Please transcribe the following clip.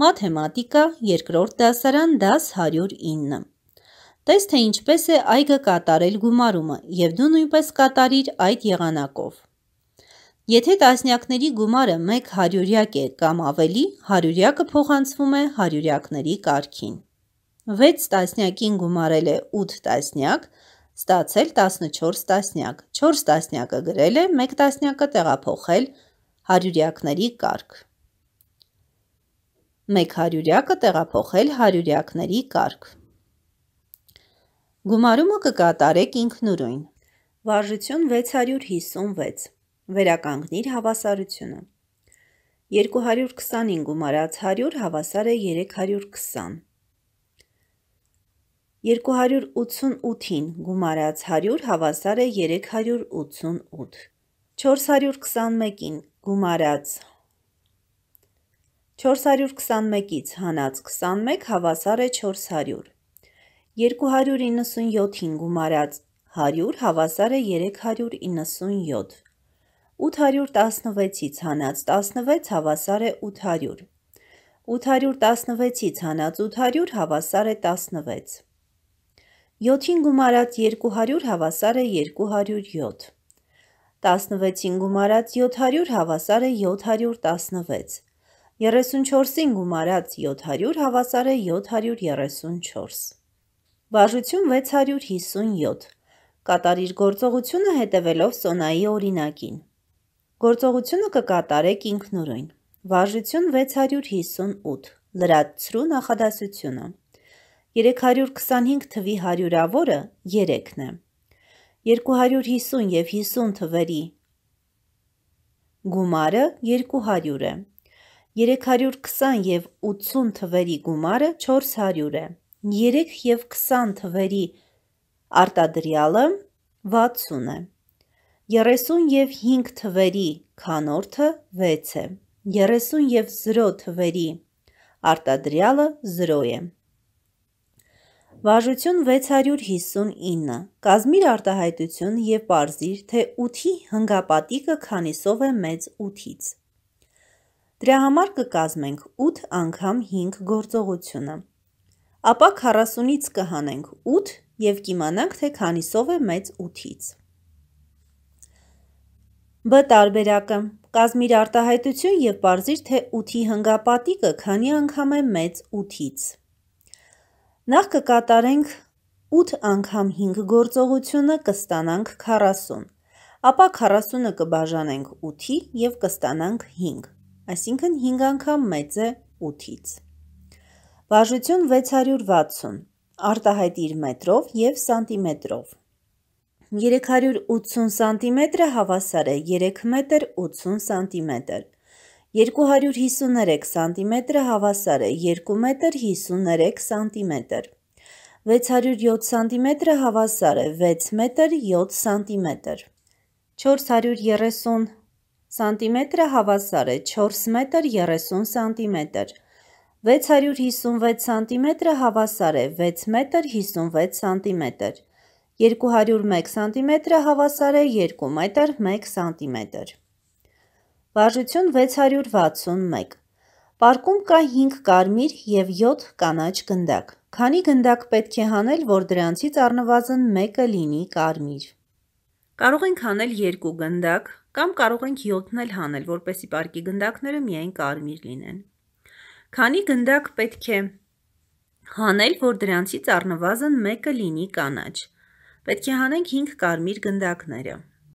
մաթեմատիկա, երկրորդ դասարան, դաս 109։ Տես թե ինչպես է այգը կատարել գումարումը եւ դու նույնպես կատարիր այդ եղանակով։ Եթե տասնյակների գումարը 1 հարյուրյակ է կամ ավելի, հարյուրյակը փոխանցվում է հարյուրյակների կարգին։ 6 տասնյակին գումարել է 8 տասնյակ, ստացել 14 տասնյակ։ 4 տասնյակը գրել է, 1 տասնյակը տեղափոխել հարյուրյակների կարգ մեկ հարյուրյակը տեղափոխել հարյուրյակների կարգ։ Գումարումը կկատարեք ինքնուրույն։ Վարժություն 656։ Վերականգնիր հավասարությունը։ 225-ին գումարած 100 հավասար է 320։ 288-ին գումարած 100 հավասար է 388։ 421-ին գումարած 421-ից հանած 21 հավասար է 400, 297-ին գումարած 100 հավասար է 397, 816-ից հանած 16 հավասար է 800, 816-ից հանած 800 հավասար է 16, 7-ին գումարած 200 հավասար է 207, 16-ին գումարած 700 հավասար է 716, 34-ին գումարած 700 հավասար է 734։ Բաժություն 657։ Կատարիր գործողությունը հետևելով Սոնայի օրինակին։ Գործողությունը կկատարեք ինքնուրույն։ Վարժություն 658։ Լրացրու նախադասությունը։ 325 թվի հարյուրավորը 3-ն է։ 250 և 50 թվերի գումարը 200 է։ 320 և 80 թվերի գումարը 400 է, 3 և 20 թվերի արտադրյալը 60 է, 30 և 5 թվերի քանորդը 6 է, 30 և 0 թվերի արտադրյալը 0 է։ Վաժություն 659, կազմիր արտահայտություն և պարզիր, թե 8-ի հնգապատիկը քանիսով է մեծ 8-ից։ Դրա համար կկազմենք 8 անգամ 5 գործողությունը։ Ապա 40-ից կհանենք 8 և կիմանանք, թե քանիսով է մեծ 8-ից։ Բ տարբերակը կազմիր արտահայտություն և պարզիր, թե 8-ի հնգապատիկը քանի անգամ է մեծ 8-ից։ Նախ կկատարենք 8 անգամ 5 գործողությունը կստանանք 40, ապա 40-ը կբաժանենք 8-ի և կստանանք 5 այսինքն 5 անգամ մեծ է 8-ից։ Վարժություն 660, արտահայտիր մետրով և սանտիմետրով։ 380 սանտիմետրը հավասար է 3 մետր 80 սանտիմետր։ 253 սանտիմետրը հավասար է 2 մետր 53 սանտիմետր։ 607 սանտիմետրը հավասար է 6 մետր 7 սանտիմետր։ 430 Սանտիմետրը հավասար է 4 մետր 30 սանտիմետր։ 656 սանտիմետրը հավասար է 6 մետր 56 սանտիմետր։ 201 սանտիմետրը հավասար է 2 մետր 1 սանտիմետր։ Վարժություն 661 Պարկում կա 5 կարմիր և 7 կանաչ գնդակ։ Քանի գնդակ պետք է հանել, որ դրանցից առնվազն մեկը լինի կարմիր։ Կարող ենք հանել երկու գնդակ կամ կարող ենք 7-ն էլ հանել, որպեսի պարկի գնդակները միայն կարմիր լինեն։ Քանի գնդակ պետք է հանել, որ դրանցից առնվազն մեկը լինի կանաչ։ Պետք է հանենք 5 կարմիր գնդակները։